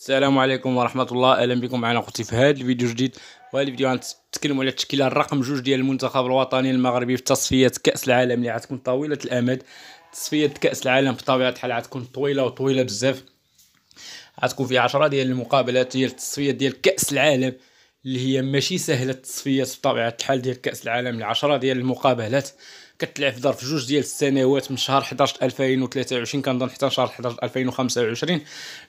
السلام عليكم ورحمه الله اهلا بكم معنا اخوتي في هذا الفيديو جديد وهذا الفيديو غنتكلموا على التشكيله الرقم جوج ديال المنتخب الوطني المغربي في تصفيات كاس العالم اللي غتكون طويله الامد تصفيات كاس العالم بطبيعه الحال غتكون طويله وطويله بزاف غتكون في 10 ديال المقابلات ديال التصفيات ديال كاس العالم اللي هي ماشي سهله التصفيه بطبيعه الحال ديال كاس العالم العشرة ديال المقابلات كتلعب في ظرف جوج ديال السنوات من شهر 11 2023 كنظن حتى شهر 11 2025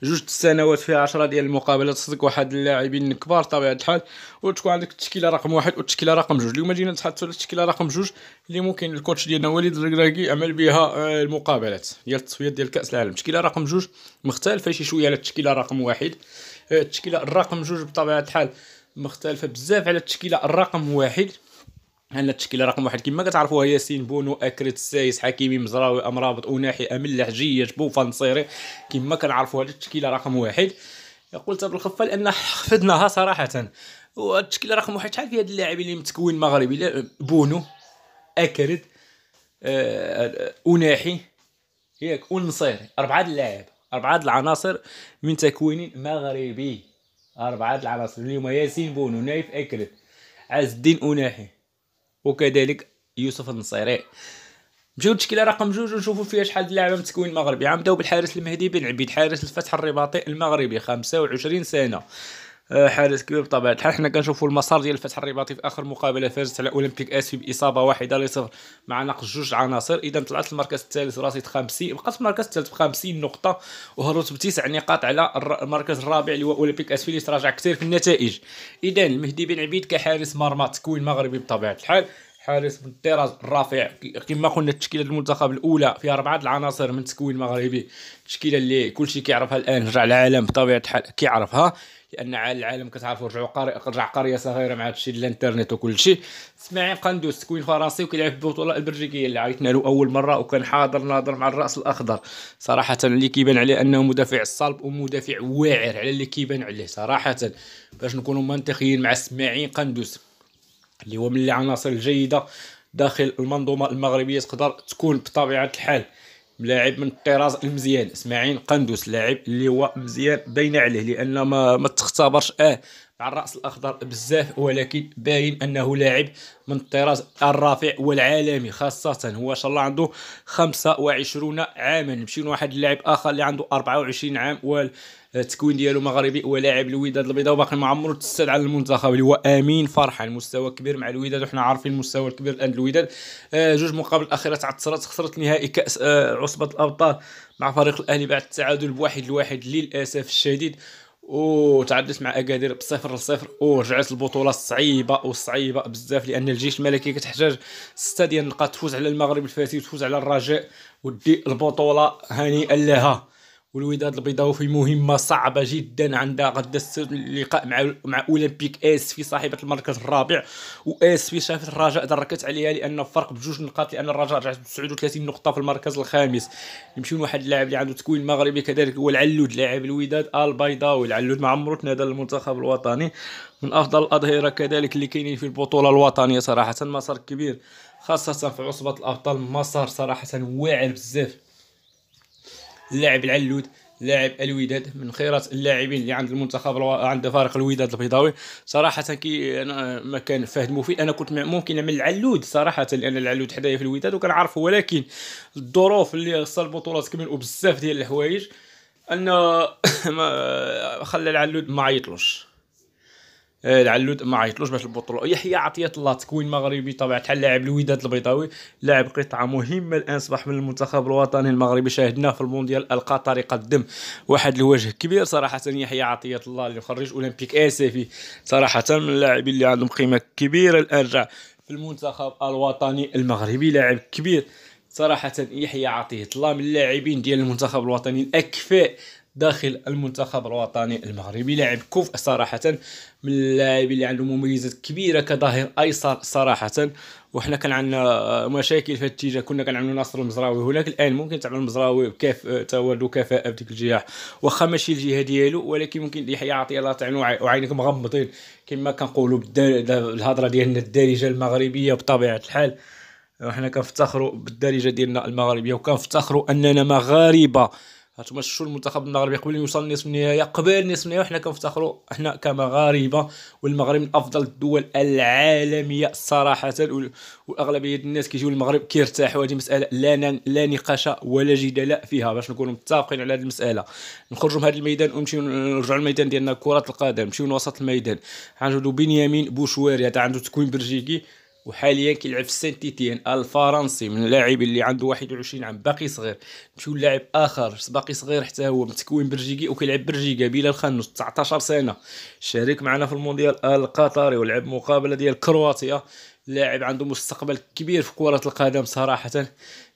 جوج السنوات فيها 10 ديال المقابلات صدق واحد اللاعبين الكبار طبيعه الحال وتكون عندك التشكيله رقم واحد والتشكيله رقم جوج اليوم جينا نتحدثوا على التشكيله رقم جوج اللي ممكن الكوتش ديالنا وليد الركراكي عمل بها آه، المقابلات ديال التصفيات ديال كاس العالم التشكيله رقم جوج مختلفه شي شويه على التشكيله رقم واحد آه، التشكيله الرقم جوج بطبيعه الحال مختلفه بزاف على التشكيله الرقم واحد عندنا التشكيله رقم واحد كما كتعرفوها ياسين بونو اكريت السايس حكيمي مزراوي امرابط اوناحي امل جيج بوفا نصيري كما كنعرفوها هذه التشكيله رقم واحد قلت بالخفه لان حفظناها صراحه والتشكيله رقم واحد شحال فيها هاد اللاعبين اللي متكون مغربي بونو اكرد آه، اوناحي ياك ونصيري اربعه اللاعب اربعه العناصر من تكوين مغربي أربعة العناصر اللي هما ياسين بونو نايف أكرد عز الدين أوناحي وكذلك يوسف النصيري نمشيو للتشكيله رقم جوج ونشوفو فيها شحال ديال اللاعبين متكوين المغربي غنبداو بالحارس المهدي بن عبيد حارس الفتح الرباطي المغربي وعشرين سنه آه، حارس كبير بطبيعه الحال حنا كنشوفوا المسار ديال الفتح الرباطي في اخر مقابله فازت على اولمبيك أسفي باصابه واحده لصفر مع نقص جوج عناصر اذا طلعت المركز الثالث راسي بخمسين بقات المركز الثالث ب 50 نقطه وهروت بتسع نقاط على المركز الرابع اللي هو اولمبيك اسفي اللي تراجع كثير في النتائج اذا مهدي بن عبيد كحارس مرمى تكوين مغربي بطبيعه الحال حارس من الطراز الرفيع كما قلنا التشكيله المنتخب الاولى فيها اربعه العناصر من تكوين مغربي التشكيله اللي كلشي كيعرفها الان رجع العالم بطبيعه الحال كيعرفها لان العالم كتعرفوا رجعوا قرية رجع قريه صغيره مع هادشي الانترنت وكل شيء سمعين قندوز كوين فرنسي وكيلعب في البطوله البلجيكيه اللي عيطنا له اول مره وكان حاضر ناظر مع الراس الاخضر صراحه اللي كيبان عليه انه مدافع صلب ومدافع واعر على اللي كيبان عليه صراحه باش نكونوا منطقيين مع اسماعيل قندوز اللي هو من العناصر الجيده داخل المنظومه المغربيه تقدر تكون بطبيعه الحال لاعب من الطراز المزيان اسماعيل قندوس لاعب اللي هو مزيان باين عليه لان ما ما تختبرش اه على الراس الاخضر بزاف ولكن باين انه لاعب من الطراز الرافع والعالمي خاصه هو شاء الله عنده 25 عاما نمشي لواحد اللاعب اخر اللي عنده 24 عام والتكوين ديالو مغربي ولاعب الوداد البيضاء وباقي ما عمرو تسد على المنتخب اللي هو امين فرحه المستوى كبير مع الوداد وحنا عارفين المستوى الكبير الان الوداد آه، جوج مقابل اخيره تعثرت خسرت نهائي كاس آه، عصبه الابطال مع فريق الاهلي بعد التعادل بواحد لواحد للاسف الشديد تعدلت مع اكادير بصفر لصفر ورجعت البطوله صعيبه وصعيبه بزاف لان الجيش الملكي كتحتاج سته ديال النقاط تفوز على المغرب الفاسي وتفوز على الرجاء ودي البطوله هنيئا لها والوداد البيضاوي في مهمه صعبه جدا عندها غدا اللقاء مع مع اولمبيك اس في صاحبه المركز الرابع واس في شافت الرجاء دركت عليها لان فرق بجوج نقاط لان الرجاء رجعت ب 39 نقطه في المركز الخامس يمشي واحد اللاعب اللي عنده تكوين مغربي كذلك هو العلود لاعب الوداد البيضاوي العلود ما عمرو تنادى للمنتخب الوطني من افضل الاظهره كذلك اللي كاينين في البطوله الوطنيه صراحه مسار كبير خاصه في عصبه الابطال مسار صراحه واعر بزاف اللاعب العلود لاعب الوداد من خيرات اللاعبين اللي عند المنتخب الو... عند فريق الوداد البيضاوي صراحة كي أنا ما كان فهد مفيد أنا كنت ممكن من العلود صراحة لأن العلود حدايا في الوداد وكنعرفه ولكن الظروف اللي خصها البطولات كملوا بزاف ديال الحوايج أن ما خلى العلود ما عيطلوش العلود إيه، ما عيطلوش باش البطوله يحيى عطيه الله تكوين مغربي طبعا تحل لاعب الوداد البيضاوي لاعب قطعه مهمه الان صبح من المنتخب الوطني المغربي شاهدناه في المونديال القطري قدم واحد الوجه كبير صراحه يحيى عطيه الله اللي خرج اولمبيك اسفي إيه صراحه من اللاعبين اللي عندهم قيمه كبيره الان رجع في المنتخب الوطني المغربي لاعب كبير صراحة يحيى عطيه الله من اللاعبين ديال المنتخب الوطني الأكفاء داخل المنتخب الوطني المغربي لاعب كوف صراحه من اللاعبين اللي عندهم مميزات كبيره كظهير ايسر صراحه وحنا كان عندنا مشاكل في الاتجاه كنا كان عندنا ناصر المزراوي هناك الان ممكن تعمل المزراوي بكاف آه، تولد كفاءه في ديك الجهه واخا ماشي الجهه ديالو ولكن ممكن يعطي الله تعالى وعينك مغمضين كما كنقولوا بالهضره ديالنا الدارجه المغربيه بطبيعه الحال وحنا كنفتخروا بالدارجه ديالنا المغربيه وكنفتخروا اننا مغاربه غتمشوا المنتخب المغربي قبل يوصل نصف النهائي قبل نصف النهائي وحنا كنفتخروا حنا كمغاربه والمغرب من افضل الدول العالميه صراحه واغلبيه الناس كيجيو للمغرب كيرتاحوا هذه مساله لا لا نقاش ولا جدال فيها باش نكونوا متفقين على هذه المساله نخرجوا من هذا الميدان ونمشيو نرجعوا للميدان ديالنا كره القدم نمشيو لوسط الميدان عنده بنيامين بوشواري هذا عنده تكوين بلجيكي وحاليا كيلعب في سان تيتيان الفرنسي من اللاعب اللي عنده 21 عام باقي صغير مشيو لاعب اخر باقي صغير حتى هو متكوين برجيكي وكيلعب برجيكا بلال خنوش 19 سنه شارك معنا في المونديال القطري ولعب مقابله ديال كرواتيا لاعب عنده مستقبل كبير في كره القدم صراحه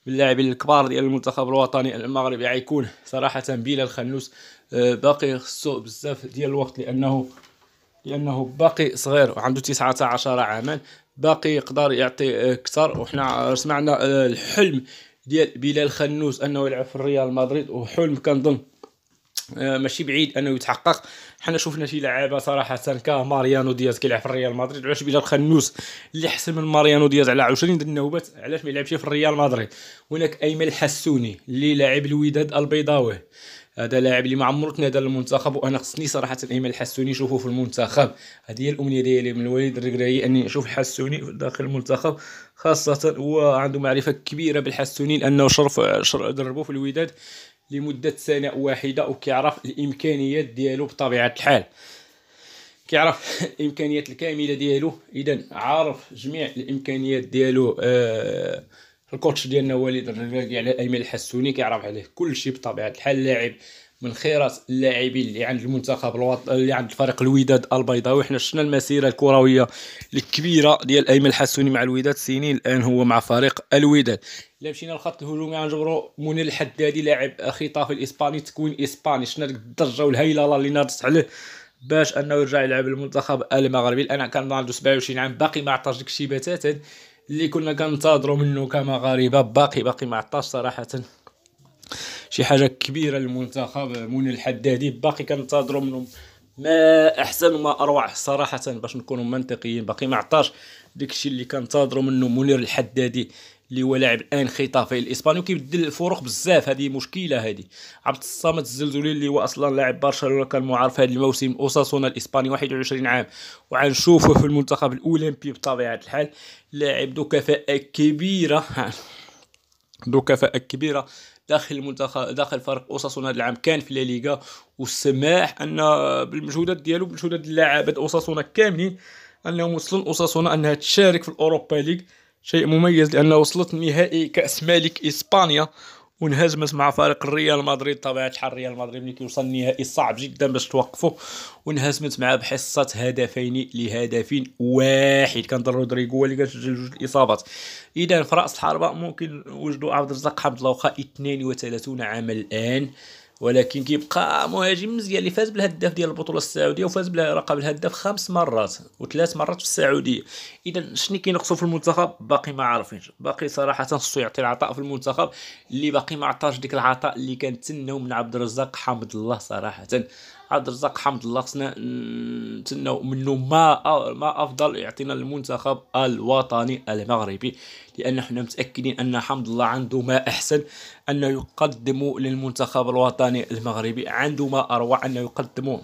من اللاعبين الكبار ديال المنتخب الوطني المغربي غيكون صراحه بلال خنوش آه، باقي خصو بزاف ديال الوقت لانه لانه باقي صغير وعنده 19 عاما باقي يقدر يعطي اكثر وحنا سمعنا آه، الحلم ديال بلال خنوز انه يلعب في ريال مدريد وحلم كنظن آه، ماشي بعيد انه يتحقق حنا شفنا شي لعابه صراحه كماريانو دياز كيلعب في ريال مدريد علاش بلال خنوس اللي احسن من ماريانو دياز على 20 النوبات علاش ما يلعبش في ريال مدريد هناك ايمن الحسوني اللي لاعب الوداد البيضاوي هذا لاعب اللي ما عمرو تنادى للمنتخب وانا خصني صراحه ايمن الحسوني نشوفه في المنتخب هذه هي الامنيه ديالي من الوليد الركراي اني نشوف الحسوني داخل المنتخب خاصه هو عنده معرفه كبيره بالحسوني لانه شرف دربوه في الوداد لمده سنه واحده وكيعرف الامكانيات ديالو بطبيعه الحال كيعرف الامكانيات الكامله ديالو اذا عارف جميع الامكانيات ديالو آه الكوتش ديالنا وليد الرفاقي على ايمن الحسوني كيعرف عليه كلشي بطبيعه الحال لاعب من خيرات اللاعبين اللي عند المنتخب الوطني اللي عند الفريق الوداد البيضاوي حنا شفنا المسيره الكرويه الكبيره ديال ايمن الحسوني مع الوداد سنين الان هو مع فريق الوداد الا مشينا للخط الهجومي غنجبرو منى الحدادي لاعب خطافي الاسباني تكوين اسباني شفنا ديك الضجه والهيله اللي ناضت عليه باش انه يرجع يلعب المنتخب المغربي الان كان عنده 27 عام باقي ما عطاش ديك الشباتات بتاتا اللي كنا كنتظروا منه كمغاربه باقي باقي ما عطاش صراحه شي حاجه كبيره للمنتخب من الحدادي باقي كنتظروا منهم ما احسن وما اروع صراحه باش نكونوا منطقيين باقي ما عطاش داكشي اللي كنتظروا منه منير الحدادي اللي هو لاعب ان خيطافي الاسباني وكيبدل الفرق بزاف هذه مشكله هذه عبد الصمد الزلزولي اللي هو اصلا لاعب برشلونه كان معرف هذا الموسم اوساسونا الاسباني 21 عام وعنشوفه في المنتخب الاولمبي بطبيعه الحال لاعب ذو كفاءه كبيره ذو كفاءه كبيره داخل المنتخب داخل فريق اوساسونا هذا العام كان في لا ليغا والسماح ان بالمجهودات ديالو بالمجهودات اللاعبات اوساسونا كاملين انهم وصلوا اوساسونا انها تشارك في الاوروبا ليغ شيء مميز لأنه وصلت نهائي كأس ملك إسبانيا وانهزمت مع فريق ريال مدريد طبيعة الحال ريال مدريد ملي كيوصل النهائي صعب جدا باش توقفه وانهزمت معاه بحصة هدفين لهدف واحد كان رودريغو اللي سجل جوج الإصابات إذا في رأس الحربة ممكن وجدوا عبد الرزاق حمد الله 32 عاما الآن ولكن كيبقى مهاجم مزيان اللي فاز بالهداف ديال البطوله السعوديه وفاز بلقب الهداف خمس مرات وثلاث مرات في السعوديه اذا شنو كينقصو في المنتخب باقي ما عارفينش باقي صراحه خصو يعطي العطاء في المنتخب اللي باقي ما عطاش ديك العطاء اللي كنتسناو من عبد الرزاق حمد الله صراحه عبد الرزاق حمد الله خصنا نتسناو منه ما ما افضل يعطينا المنتخب الوطني المغربي لان حنا متاكدين ان حمد الله عنده ما احسن انه يقدم للمنتخب الوطني المغربي عنده ما اروع انه يقدمه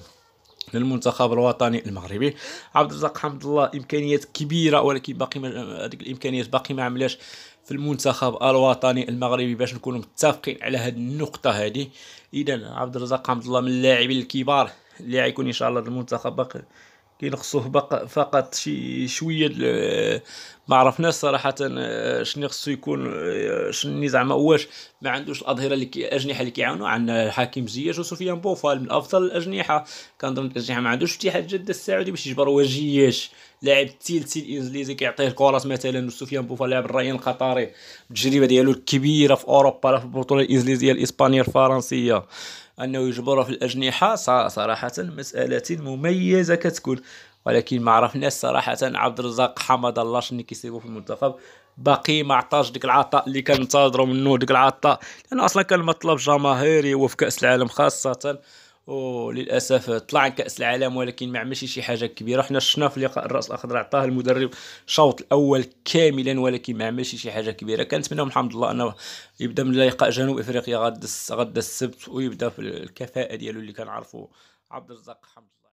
للمنتخب الوطني المغربي عبد الرزاق حمد الله امكانيات كبيره ولكن باقي هذيك الامكانيات باقي ما عملاش في المنتخب الوطني المغربي باش نكونوا متفقين على هذه النقطه هذه اذا عبد الرزاق حمد الله من اللاعبين الكبار اللي غيكون ان شاء الله المنتخب باقي كينقصوه خصوه فقط شي شويه ما عرفناش صراحه آه، شنو خصو يكون آه، شنو زعما واش ما عندوش الاظهره اللي الاجنحه اللي كيعاونوا عندنا حكيم زياش وسفيان بوفال من افضل الاجنحه كنظن الاجنحه ما عندوش اتحاد جده السعودي باش يجبر جياش لاعب التيلتي الانجليزي كيعطيه الكرات مثلا وسفيان بوفال لاعب الريان القطري التجربه ديالو الكبيره في اوروبا في البطوله الانجليزيه الاسبانيه الفرنسيه أنه يجبره في الأجنحة صراحة مسألة مميزة كتكون ولكن ما عرفناش صراحة عبد الرزاق حمد الله شنو كيصيبو في المنتخب باقي ما عطاش ديك العطاء اللي كنتظروا منه ديك العطاء لأنه أصلا كان مطلب جماهيري هو في كأس العالم خاصة وللاسف طلع كاس العالم ولكن ما عملش شي حاجه كبيره حنا شفنا في لقاء الراس الاخضر عطاه المدرب الشوط الاول كاملا ولكن ما عملش شي حاجه كبيره كنتمنى من الحمد لله انه يبدا من لقاء جنوب افريقيا غدا غدا السبت ويبدا في الكفاءه ديالو اللي كنعرفوا عبد الرزاق حمد